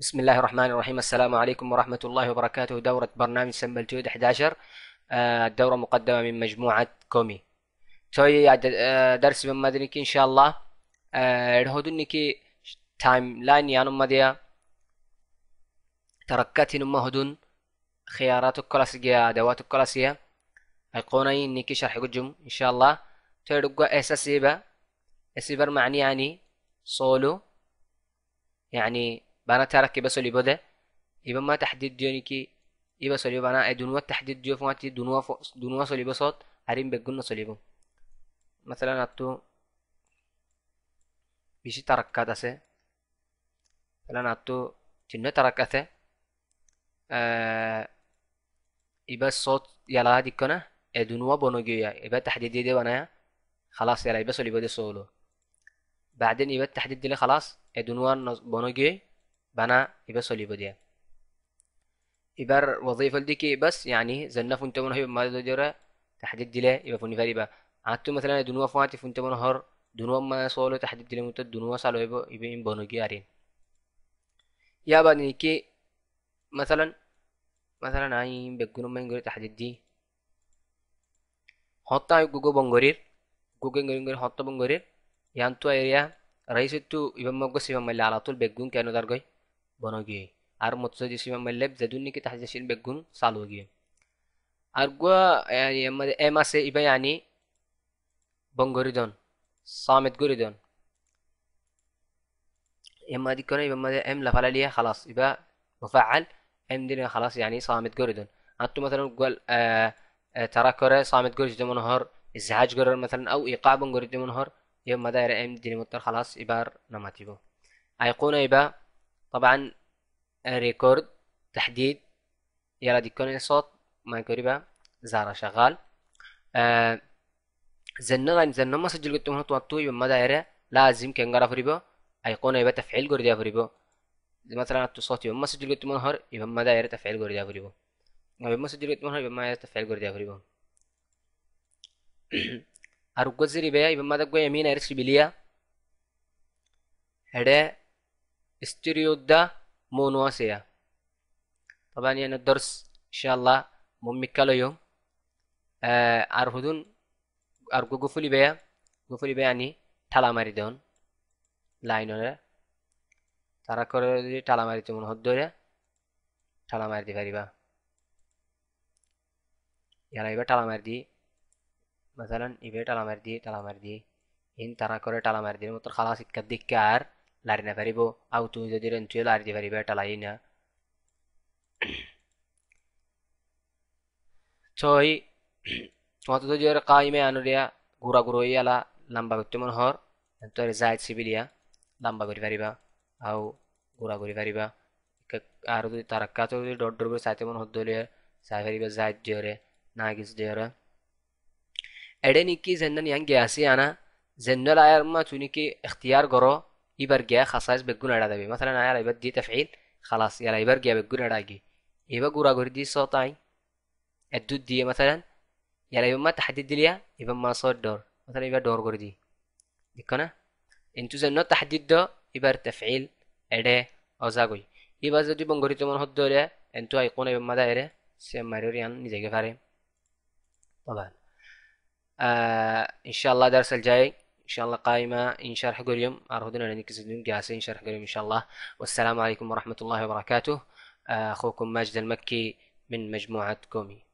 بسم الله الرحمن الرحيم السلام عليكم ورحمة الله وبركاته دورة برنامج سمبل تويد 11 الدورة مقدمة من مجموعة كومي توي درس من مدنك إن شاء الله هدنك تايم لاين يا نمديا ديا تركات نما هدن خيارات الكلاسية أدوات الكلاسية القوني إنك شرح قجم إن شاء الله توي رقوا إساسيبا إساسيبا معني يعني صولو يعني بنا ترك بس اللي بده يبقى ما تحديد ديوني كي يبقى سوليبو بنا دونوا تحديد ديو فما تي دونوا دونوا سوليبو صوت عارين بقولنا سوليبو مثلا أتو بيشي كذا سه مثلا أتو تنو تركاته آه يبقى صوت يلا دي كنا دونوا بونوجيا يبقى تحديد ديو بنا خلاص يلا يبقى سوليبو دي سولو بعدين يبقى تحديد ديو خلاص دونوا بونوجيا بنا يبقى سوليبو دي يبقى وظيفة ديكي بس يعني زنفو انت من هيب مادة ديرا تحديد دي يبقى فوني فاري بقى عدتو مثلا دونوا فواتي فونت من هر دونوا ما سولو تحديد دي متى دونوا سالو يبقى يبقى ان بونوجي ارين يا بقى نيكي مثلا مثلا عين بكونو من تحديد دي হত্যা গুগো বঙ্গরির গুগে গরিঙ্গরি হত্যা বঙ্গরির ইয়ান্তু এরিয়া রাইসিতু ইবামগ্গ সিবামাইলা আলাতুল বেগুন কেন দারগই bonogee armotso jisima malab zadunni ki tahzashin beggun salwagi argwa yani amma ema se iba yani bongoridon صامت جوريدون اما دي كنا يبقى ماذا ام لفعل ليها خلاص يبقى مفعل ام دي خلاص يعني سامت جوريدون انتو مثلا قول آه آه تراكوري صامت دي منهر ازعاج جورر مثلا او ايقاع بنجورج دي منهر يبقى ام دي متر خلاص يبقى نماتيبو ايقونه يبقى طبعا ريكورد تحديد يلا دي كوني صوت ما قريبة زارة شغال آه زنغن زنن ما سجل قلت مهنو توقتو يوم دايرة لازم كان غرف ريبو ايقونة يبقى تفعيل قرد يا فريبو مثلا الصوت يوم ما سجل قلت مهر يبقى ما دايرة تفعيل قرد يا فريبو يوم ما سجل قلت مهر يبقى ما دايرة تفعيل قرد يا فريبو أرجو زري بيا يبقى ما دقوا يمين أرسل بليا هذا ستيريودا مونوسيا طبعا يعني الدرس ان شاء الله ممكالو يوم آه ارهدون ارجو قفولي بيا قفولي بيا يعني تلا مريدون লাইনরে তারা করে যদি টালা মারিতে মনে হত ধরে টালা মারিতে পারিবা ইয়ারা এবার টালা মারি দিই মাসালান এবার টালা মারি দিই টালা মারি দিই ইন তারা করে টালা মারি দিই মতো খালা শিক্ষার দিকে আর লারিনা পারিব আউ তুই যদি তুই লারিতে পারিবে এটা লাই না ছয় তোমার তো জোর কাইমে আনুরিয়া গুড়া ঘুরো ইয়ালা লম্বা করতে মন হর তোর যায় সিবিলিয়া লম্বা করে পারিবা আও ঘুরা ঘুরি পারিবা আর যদি তার কাছে যদি ডট ডর করে চাইতে মন হত দলিয়ে চাই পারিবা যায় জোরে না কিছু জোরে এডে নিকি যেন ইয়াং গেয়াসি আনা যেন জেন্ডাল আয়ার মা চুনিকে এখতিয়ার করো يبرجع خصائص بتكون راضي مثلا يلا يبدي تفعيل خلاص يلا يبرجع بتكون راضي يبقى قرا قردي صوتاي الدود دي مثلا يلا يوم ما تحدد ليا يبقى ما صوت دور مثلا يبقى دور قردي ديكنا انتو زي زنو تحديد دو يبقى تفعيل اده او زاغوي يبقى دي بنغري تمن هد دوله انتو هيكون يبقى ما دايره سيماريوريان نيجي فارين طبعا آه ان شاء الله درس الجاي ان شاء الله قائمة إن شرح كل يوم أردنا أن نكسدون قاسين شرح كل يوم إن شاء الله والسلام عليكم ورحمة الله وبركاته آه، أخوكم ماجد المكي من مجموعة كومي